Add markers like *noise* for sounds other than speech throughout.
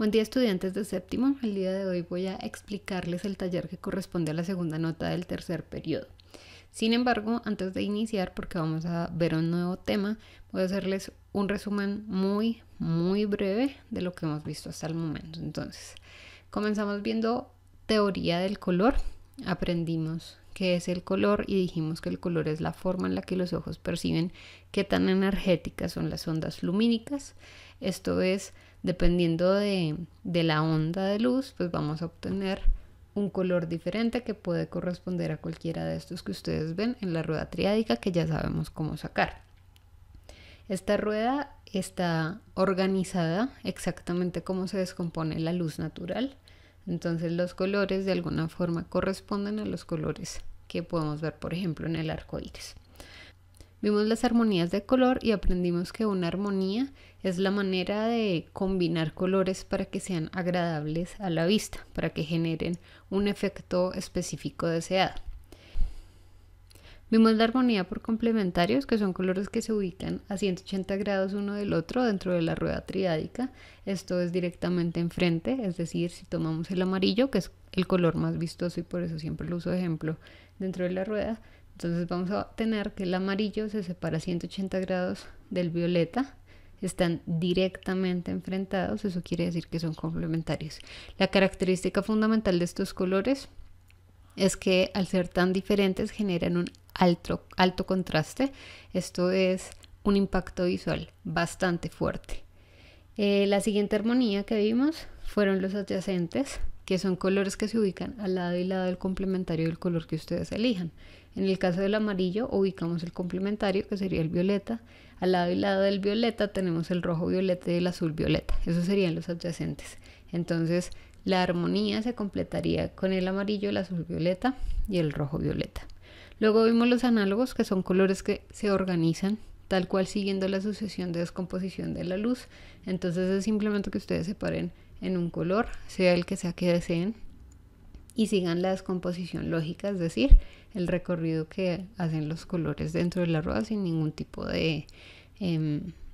Buen día estudiantes de séptimo, el día de hoy voy a explicarles el taller que corresponde a la segunda nota del tercer periodo. Sin embargo, antes de iniciar, porque vamos a ver un nuevo tema, voy a hacerles un resumen muy, muy breve de lo que hemos visto hasta el momento. Entonces, comenzamos viendo teoría del color, aprendimos qué es el color y dijimos que el color es la forma en la que los ojos perciben qué tan energéticas son las ondas lumínicas. Esto es Dependiendo de, la onda de luz, pues vamos a obtener un color diferente que puede corresponder a cualquiera de estos que ustedes ven en la rueda triádica que ya sabemos cómo sacar. Esta rueda está organizada exactamente como se descompone la luz natural, entonces los colores de alguna forma corresponden a los colores que podemos ver por ejemplo en el arco iris. Vimos las armonías de color y aprendimos que una armonía es la manera de combinar colores para que sean agradables a la vista, para que generen un efecto específico deseado. Vimos la armonía por complementarios, que son colores que se ubican a 180 grados uno del otro dentro de la rueda triádica. Esto es directamente enfrente, es decir, si tomamos el amarillo, que es el color más vistoso y por eso siempre lo uso de ejemplo dentro de la rueda, entonces vamos a tener que el amarillo se separa a 180 grados del violeta, están directamente enfrentados, eso quiere decir que son complementarios. La característica fundamental de estos colores es que al ser tan diferentes generan un alto, alto contraste, esto es un impacto visual bastante fuerte. Eh, la siguiente armonía que vimos fueron los adyacentes, que son colores que se ubican al lado y lado del complementario del color que ustedes elijan. En el caso del amarillo ubicamos el complementario que sería el violeta. Al lado y lado del violeta tenemos el rojo violeta y el azul violeta. Esos serían los adyacentes. Entonces la armonía se completaría con el amarillo, el azul violeta y el rojo violeta. Luego vimos los análogos que son colores que se organizan tal cual siguiendo la sucesión de descomposición de la luz. Entonces es simplemente que ustedes separen en un color, sea el que sea que deseen, y sigan la descomposición lógica, es decir, el recorrido que hacen los colores dentro de la rueda sin ningún tipo em,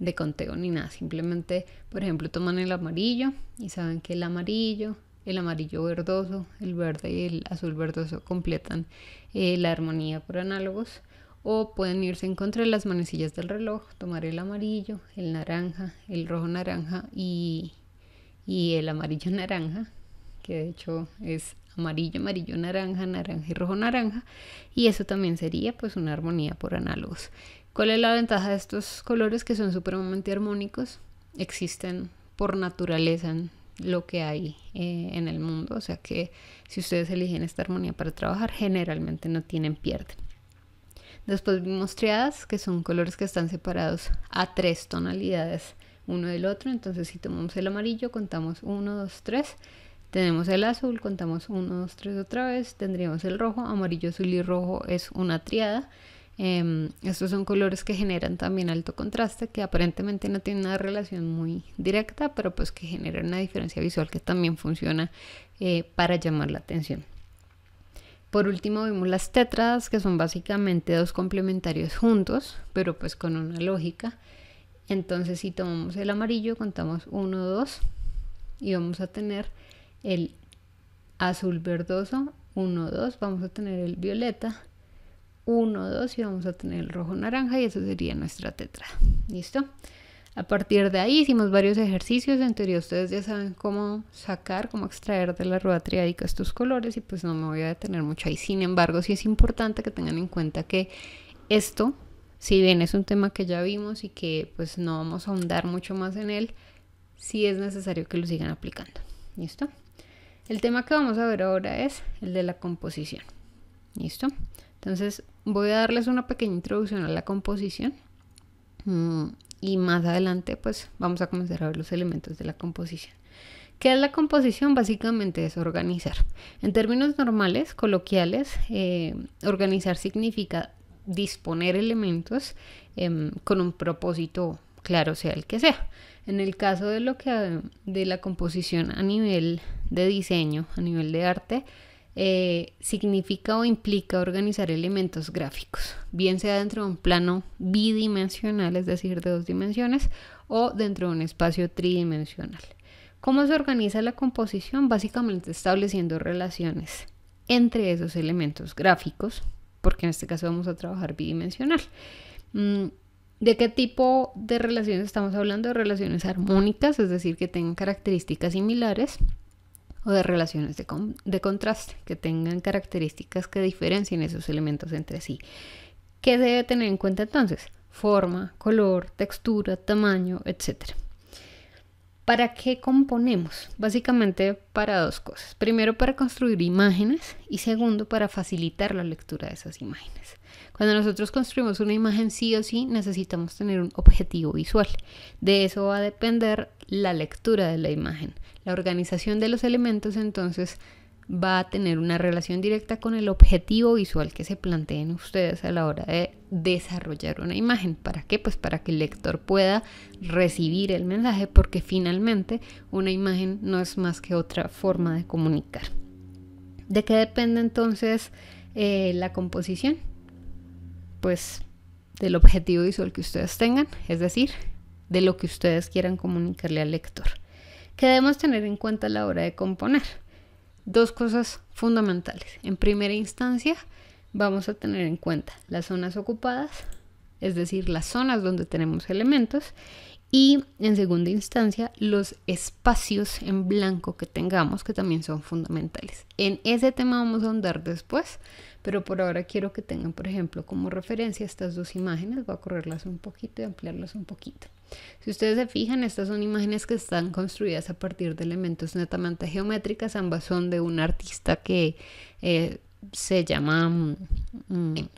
de, conteo ni nada. Simplemente, por ejemplo, toman el amarillo y saben que el amarillo, el amarillo verdoso, el verde y el azul verdoso completan eh, la armonía por análogos. O pueden irse en contra de las manecillas del reloj, tomar el amarillo, el naranja, el rojo naranja y, y el amarillo *laughs* naranja, que de hecho es amarillo, amarillo, naranja, naranja y rojo, naranja. Y eso también sería pues una armonía por análogos. ¿Cuál es la ventaja de estos colores que son supremamente armónicos? Existen por naturaleza en lo que hay eh, en el mundo, o sea que si ustedes eligen esta armonía para trabajar, generalmente no tienen pierde. Después vimos triadas, que son colores que están separados a tres tonalidades uno del otro, entonces si tomamos el amarillo contamos 1, 2, 3 tenemos el azul, contamos 1, 2, 3 otra vez, tendríamos el rojo, amarillo, azul y rojo es una triada. Em, estos son colores que generan también alto contraste, que aparentemente no tienen una relación muy directa, pero pues que generan una diferencia visual que también funciona eh, para llamar la atención. Por último vimos las tétradas, que son básicamente dos complementarios juntos, pero pues con una lógica. Entonces si tomamos el amarillo, contamos 1, 2 y vamos a tener el azul verdoso, 1, 2, vamos a tener el violeta, 1, 2 y vamos a tener el rojo naranja y eso sería nuestra tetra. ¿Listo? A partir de ahí hicimos varios ejercicios, en teoría ustedes ya saben cómo sacar, cómo extraer de la rueda triádica estos colores y pues no me voy a detener mucho ahí. Sin embargo, sí es importante que tengan en cuenta que esto, si bien es un tema que ya vimos y que pues no vamos a ahondar mucho más en él, sí es necesario que lo sigan aplicando. ¿Listo? El tema que vamos a ver ahora es el de la composición. ¿Listo? Entonces voy a darles una pequeña introducción a la composición mm, y más adelante pues vamos a comenzar a ver los elementos de la composición. ¿Qué es la composición? Básicamente es organizar. En términos normales, coloquiales, eh, organizar significa disponer elementos em, con un propósito claro, sea el que sea. En el caso de lo que ah, de la composición a nivel de diseño, a nivel de arte, eh, significa o implica organizar elementos gráficos, bien sea dentro de un plano bidimensional, es decir, de dos dimensiones, o dentro de un espacio tridimensional. ¿Cómo se organiza la composición? Básicamente estableciendo relaciones entre esos elementos gráficos, porque en este caso vamos a trabajar bidimensional. Mm, ¿De qué tipo de relaciones estamos hablando? De relaciones armónicas, es decir, que tengan características similares, o de relaciones de, contraste, que tengan características que diferencien esos elementos entre sí. ¿Qué debe tener en cuenta entonces? Forma, color, textura, tamaño, etc. ¿Para qué componemos? Básicamente para dos cosas. Primero, para construir imágenes y segundo, para facilitar la lectura de esas imágenes. Cuando nosotros construimos una imagen sí o sí, necesitamos tener un objetivo visual. De eso va a depender la lectura de la imagen. La organización de los elementos entonces va a tener una relación directa con el objetivo visual que se planteen ustedes a la hora de desarrollar una imagen. ¿Para qué? Pues para que el lector pueda recibir el mensaje porque finalmente una imagen no es más que otra forma de comunicar. ¿De qué depende entonces eh, la composición? Pues del objetivo visual que ustedes tengan, es decir, de lo que ustedes quieran comunicarle al lector. ¿Qué debemos tener en cuenta a la hora de componer? Dos cosas fundamentales. En primera instancia, vamos a tener en cuenta las zonas ocupadas, es decir, las zonas donde tenemos elementos, y en segunda instancia, los espacios en blanco que tengamos, que también son fundamentales. En ese tema vamos a ahondar después, pero por ahora quiero que tengan, por ejemplo, como referencia estas dos imágenes, voy a correrlas un poquito y ampliarlas un poquito. Si ustedes se fijan, estas son imágenes que están construidas a partir de elementos netamente geométricas, ambas son de un artista que eh, se llama mm, mm,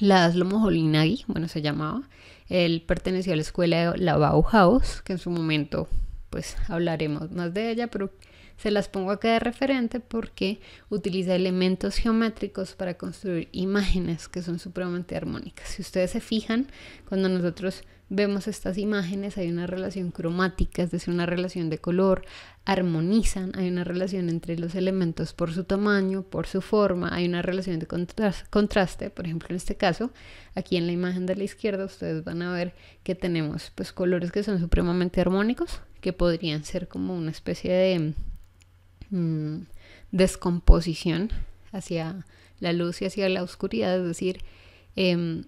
Laszlo Mojolinagui. bueno, se llamaba, él perteneció a la escuela de la Bauhaus, que en su momento pues hablaremos más de ella, pero se las pongo acá de referente porque utiliza elementos geométricos para construir imágenes que son supremamente armónicas. Si ustedes se fijan, cuando nosotros vemos estas imágenes, hay una relación cromática, es decir, una relación de color, armonizan, hay una relación entre los elementos por su tamaño, por su forma, hay una relación de contraste, por ejemplo, en este caso, aquí en la imagen de la izquierda ustedes van a ver que tenemos pues colores que son supremamente armónicos, que podrían ser como una especie de Mm, descomposición hacia la luz y hacia la oscuridad, es decir, em,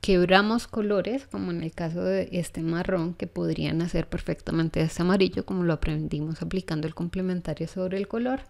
quebramos colores, como en el caso de este marrón, que podrían hacer perfectamente este amarillo, como lo aprendimos aplicando el complementario sobre el color,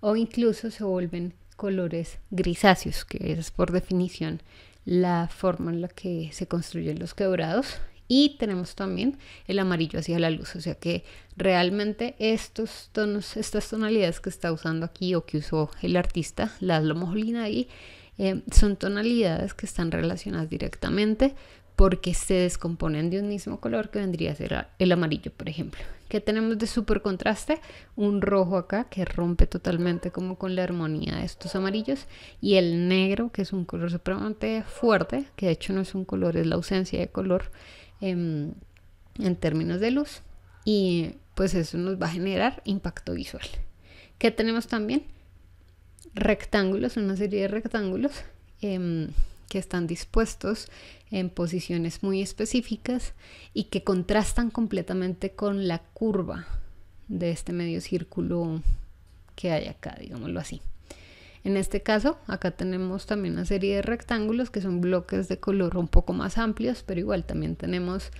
o incluso se vuelven colores grisáceos, que es por definición la forma en la que se construyen los quebrados, y tenemos también el amarillo hacia la luz, o sea que realmente estos tonos, estas tonalidades que está usando aquí o que usó el artista las lomolina ahí, eh, son tonalidades que están relacionadas directamente porque se descomponen de un mismo color que vendría a ser el amarillo, por ejemplo. ¿Qué tenemos de super contraste? Un rojo acá que rompe totalmente como con la armonía de estos amarillos y el negro que es un color supremamente fuerte, que de hecho no es un color, es la ausencia de color Em, en, términos de luz. Y pues eso nos va a generar impacto visual. ¿Qué tenemos también? Rectángulos, una serie de rectángulos em, que están dispuestos en posiciones muy específicas y que contrastan completamente con la curva de este medio círculo que hay acá, digámoslo así. En este caso, acá tenemos también una serie de rectángulos que son bloques de color un poco más amplios, pero igual también tenemos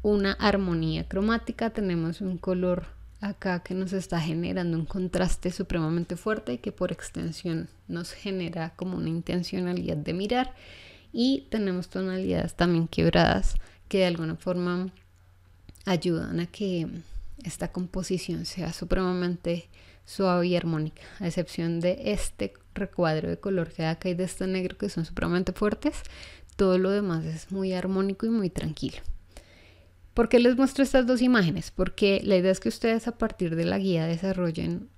una armonía cromática, tenemos un color acá que nos está generando un contraste supremamente fuerte y que por extensión nos genera como una intencionalidad de mirar y tenemos tonalidades también quebradas que de alguna forma ayudan a que esta composición sea supremamente suave y armónica, a excepción de este recuadro de color que acá y de este negro que son supremamente fuertes, todo lo demás es muy armónico y muy tranquilo. ¿Por qué les muestro estas dos imágenes? Porque la idea es que ustedes a partir de la guía desarrollen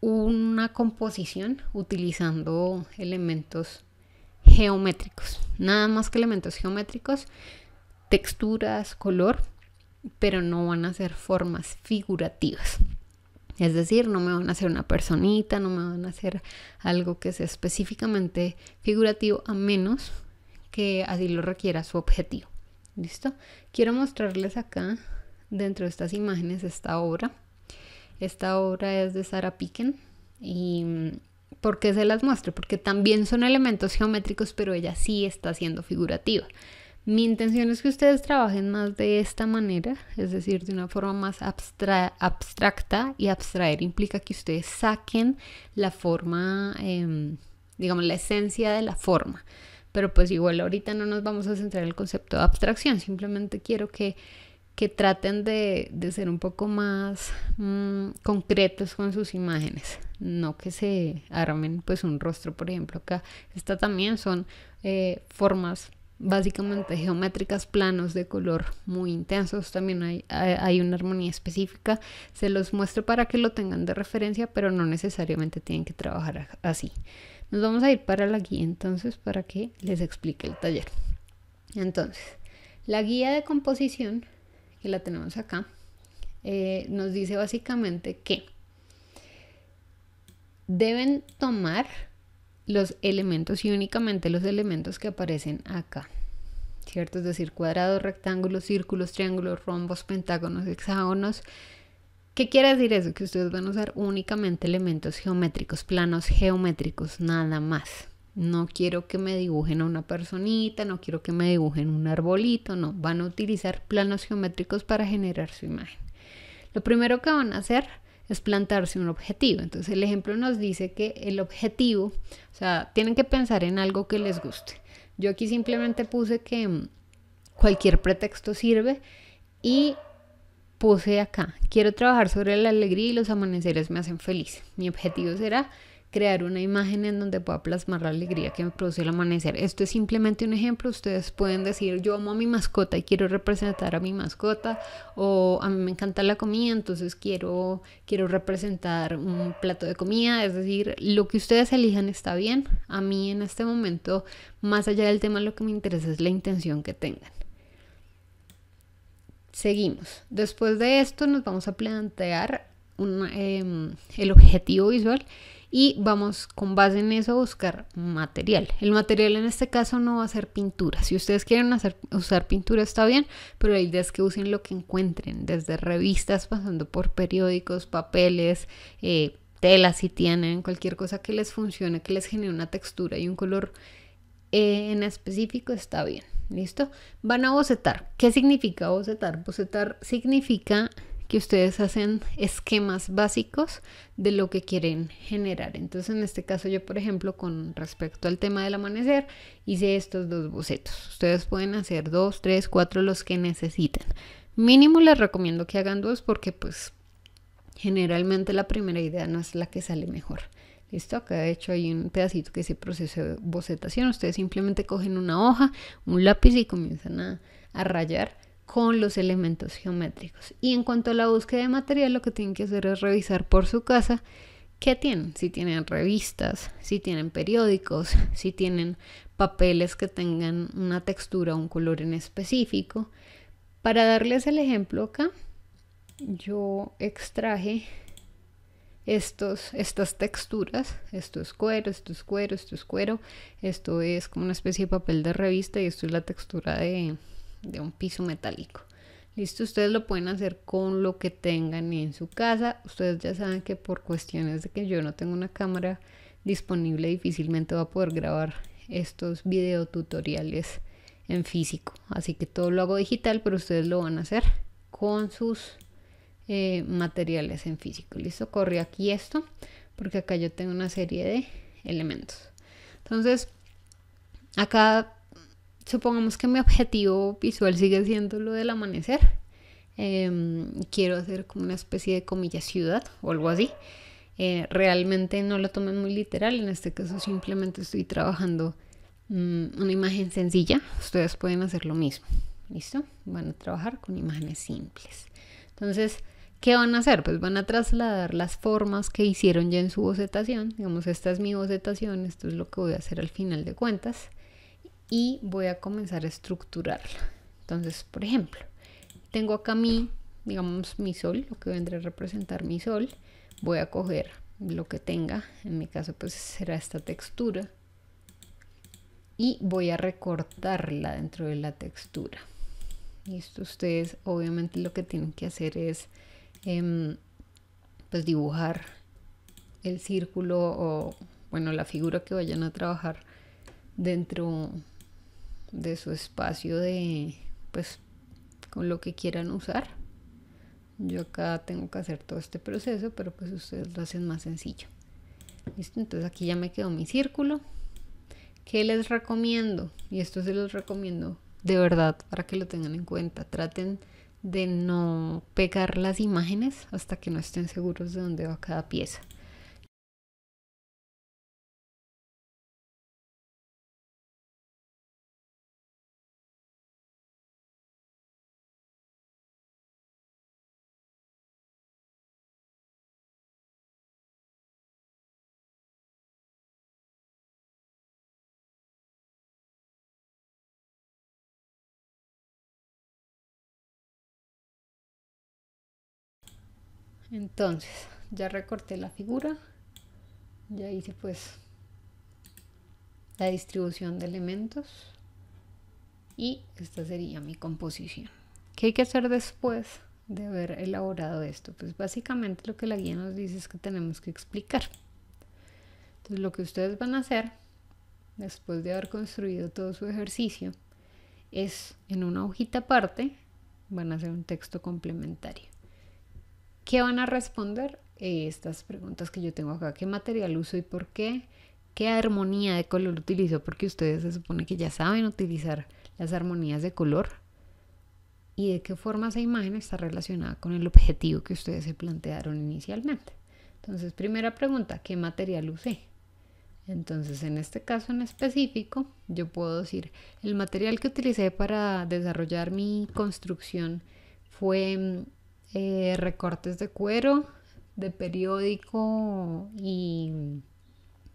una composición utilizando elementos geométricos, nada más que elementos geométricos, texturas, color, pero no van a ser formas figurativas. Es decir, no me van a hacer una personita, no me van a hacer algo que sea específicamente figurativo, a menos que así lo requiera su objetivo. ¿Listo? Quiero mostrarles acá, dentro de estas imágenes, esta obra. Esta obra es de Sarah Picken. y ¿por qué se las muestro? Porque también son elementos geométricos, pero ella sí está siendo figurativa. Mi intención es que ustedes trabajen más de esta manera, es decir, de una forma más abstracta y abstraer implica que ustedes saquen la forma, em, digamos, la esencia de la forma. Pero pues igual ahorita no nos vamos a centrar en el concepto de abstracción, simplemente quiero que, que traten de, ser un poco más mm, concretos con sus imágenes, no que se armen pues un rostro, por ejemplo, acá. está también son eh, formas básicamente geométricas, planos de color muy intensos, también hay, una armonía específica. Se los muestro para que lo tengan de referencia, pero no necesariamente tienen que trabajar así. Nos vamos a ir para la guía entonces para que les explique el taller. Entonces, la guía de composición, que la tenemos acá, eh, nos dice básicamente que deben tomar los elementos y únicamente los elementos que aparecen acá. ¿Cierto? Es decir, cuadrados, rectángulos, círculos, triángulos, rombos, pentágonos, hexágonos. ¿Qué quiere decir eso? Que ustedes van a usar únicamente elementos geométricos, planos geométricos, nada más. No quiero que me dibujen a una personita, no quiero que me dibujen un arbolito, no. Van a utilizar planos geométricos para generar su imagen. Lo primero que van a hacer es plantarse un objetivo. Entonces el ejemplo nos dice que el objetivo, o sea, tienen que pensar en algo que les guste. Yo aquí simplemente puse que mm, cualquier pretexto sirve y puse acá, quiero trabajar sobre la alegría y los amaneceres me hacen feliz. Mi objetivo será crear una imagen en donde pueda plasmar la alegría que me produce el amanecer. Esto es simplemente un ejemplo. Ustedes pueden decir, yo amo a mi mascota y quiero representar a mi mascota, o a mí me encanta la comida, entonces quiero, quiero representar un plato de comida. Es decir, lo que ustedes elijan está bien. A mí en este momento, más allá del tema, lo que me interesa es la intención que tengan. Seguimos. Después de esto nos vamos a plantear em, el objetivo visual y vamos con base en eso a buscar material. El material en este caso no va a ser pintura. Si ustedes quieren hacer, usar pintura está bien, pero la idea es que usen lo que encuentren, desde revistas pasando por periódicos, papeles, eh, telas si tienen, cualquier cosa que les funcione, que les genere una textura y un color eh, en específico está bien. ¿Listo? Van a bocetar. ¿Qué significa bocetar? Bocetar significa que ustedes hacen esquemas básicos de lo que quieren generar. Entonces, en este caso, yo, por ejemplo, con respecto al tema del amanecer, hice estos dos bocetos. Ustedes pueden hacer dos, tres, cuatro, los que necesiten. Mínimo les recomiendo que hagan dos porque pues generalmente la primera idea no es la que sale mejor. Listo, acá de hecho hay un pedacito que ese proceso de bocetación. Ustedes simplemente cogen una hoja, un lápiz y comienzan a rayar con los elementos geométricos. Y en cuanto a la búsqueda de material, lo que tienen que hacer es revisar por su casa qué tienen. Si tienen revistas, si tienen periódicos, si tienen papeles que tengan una textura o un color en específico. Para darles el ejemplo acá, yo extraje estos, estas texturas. Esto es cuero, esto es cuero, esto es cuero. Esto es como una especie de papel de revista y esto es la textura de, de un piso metálico. Listo, ustedes lo pueden hacer con lo que tengan en su casa. Ustedes ya saben que por cuestiones de que yo no tengo una cámara disponible, difícilmente va a poder grabar estos tutoriales en físico. Así que todo lo hago digital, pero ustedes lo van a hacer con sus eh, materiales en físico. Listo, Corre aquí esto, porque acá yo tengo una serie de elementos. Entonces, acá supongamos que mi objetivo visual sigue siendo lo del amanecer. Em, quiero hacer como una especie de comilla ciudad o algo así. Eh, realmente no lo tomen muy literal, en este caso simplemente estoy trabajando mm, una imagen sencilla, ustedes pueden hacer lo mismo, ¿listo? Van a trabajar con imágenes simples. Entonces, ¿qué van a hacer? Pues van a trasladar las formas que hicieron ya en su bocetación, digamos, esta es mi bocetación, esto es lo que voy a hacer al final de cuentas, y voy a comenzar a estructurarla. Entonces, por ejemplo, tengo acá mi, digamos, mi sol, lo que vendrá a representar mi sol. Voy a coger lo que tenga, en mi caso pues será esta textura y voy a recortarla dentro de la textura. y esto ustedes obviamente lo que tienen que hacer es em, pues dibujar el círculo o bueno la figura que vayan a trabajar dentro de su espacio de, pues, con lo que quieran usar. Yo acá tengo que hacer todo este proceso, pero pues ustedes lo hacen más sencillo. Entonces aquí ya me quedó mi círculo. ¿Qué les recomiendo? Y esto se los recomiendo de verdad para que lo tengan en cuenta. Traten de no pegar las imágenes hasta que no estén seguros de dónde va cada pieza. entonces ya recorté la figura ya hice pues la distribución de elementos y esta sería mi composición ¿qué hay que hacer después de haber elaborado esto? pues básicamente lo que la guía nos dice es que tenemos que explicar entonces lo que ustedes van a hacer después de haber construido todo su ejercicio es en una hojita aparte van a hacer un texto complementario ¿Qué van a responder? Eh, estas preguntas que yo tengo acá. ¿Qué material uso y por qué? ¿Qué armonía de color utilizo? Porque ustedes se supone que ya saben utilizar las armonías de color. ¿Y de qué forma esa imagen está relacionada con el objetivo que ustedes se plantearon inicialmente? Entonces, primera pregunta, ¿qué material usé? Entonces, en este caso en específico, yo puedo decir, el material que utilicé para desarrollar mi construcción fue mm, eh, recortes de cuero, de periódico y,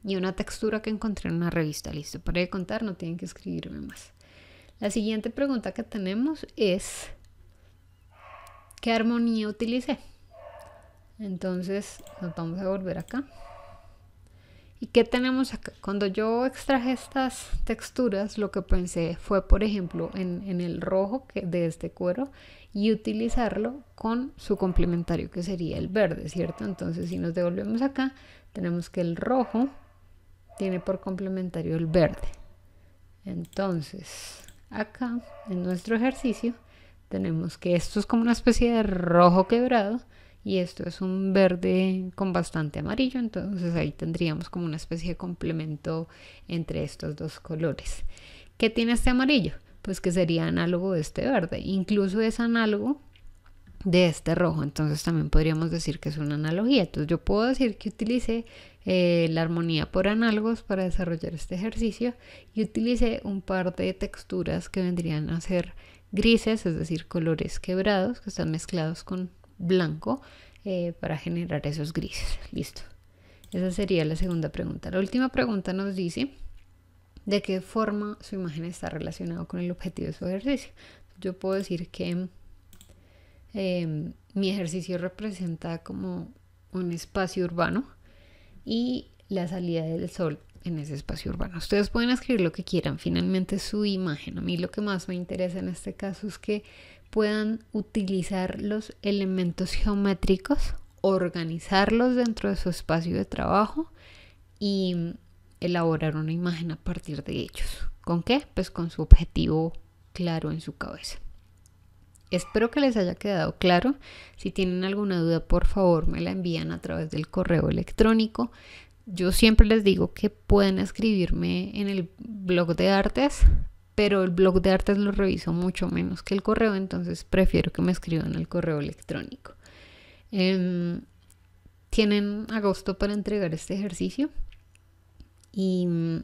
una textura que encontré en una revista. Listo, para contar, no tienen que escribirme más. La siguiente pregunta que tenemos es, ¿qué armonía utilicé? Entonces nos vamos a volver acá. ¿Y qué tenemos acá? Cuando yo extraje estas texturas, lo que pensé fue, por ejemplo, en, el rojo de este cuero y utilizarlo con su complementario, que sería el verde, ¿cierto? Entonces, si nos devolvemos acá, tenemos que el rojo tiene por complementario el verde. Entonces, acá en nuestro ejercicio tenemos que esto es como una especie de rojo quebrado y esto es un verde con bastante amarillo, entonces ahí tendríamos como una especie de complemento entre estos dos colores. ¿Qué tiene este amarillo? Pues que sería análogo de este verde, incluso es análogo de este rojo, entonces también podríamos decir que es una analogía. Entonces yo puedo decir que utilicé eh, la armonía por análogos para desarrollar este ejercicio y utilicé un par de texturas que vendrían a ser grises, es decir, colores quebrados que están mezclados con blanco eh, para generar esos grises. Listo. Esa sería la segunda pregunta. La última pregunta nos dice de qué forma su imagen está relacionada con el objetivo de su ejercicio. Yo puedo decir que em, mi ejercicio representa como un espacio urbano y la salida del sol en ese espacio urbano. Ustedes pueden escribir lo que quieran, finalmente su imagen. A mí lo que más me interesa en este caso es que puedan utilizar los elementos geométricos, organizarlos dentro de su espacio de trabajo y elaborar una imagen a partir de ellos. ¿Con qué? Pues con su objetivo claro en su cabeza. Espero que les haya quedado claro. Si tienen alguna duda, por favor, me la envían a través del correo electrónico. Yo siempre les digo que pueden escribirme en el blog de artes pero el blog de artes lo reviso mucho menos que el correo, entonces prefiero que me escriban el correo electrónico. Em, tienen agosto para entregar este ejercicio y mm,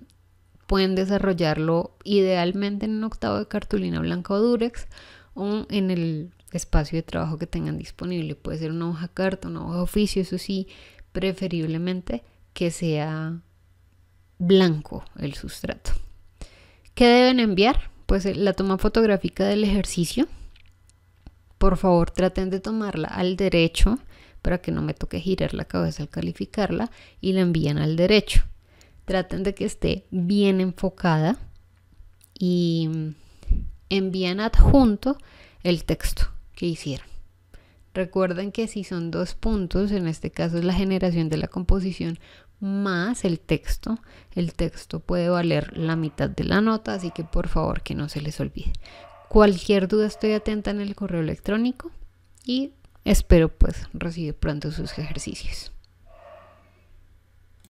pueden desarrollarlo idealmente en un octavo de cartulina blanca o durex o en el espacio de trabajo que tengan disponible. Puede ser una hoja carta, una hoja oficio, eso sí, preferiblemente que sea blanco el sustrato. ¿Qué deben enviar? Pues eh, la toma fotográfica del ejercicio. Por favor, traten de tomarla al derecho para que no me toque girar la cabeza al calificarla y la envían al derecho. Traten de que esté bien enfocada y mm, envían adjunto el texto que hicieron. Recuerden que si son dos puntos, en este caso es la generación de la composición más el texto. El texto puede valer la mitad de la nota, así que por favor que no se les olvide. Cualquier duda estoy atenta en el correo electrónico y espero pues recibir pronto sus ejercicios.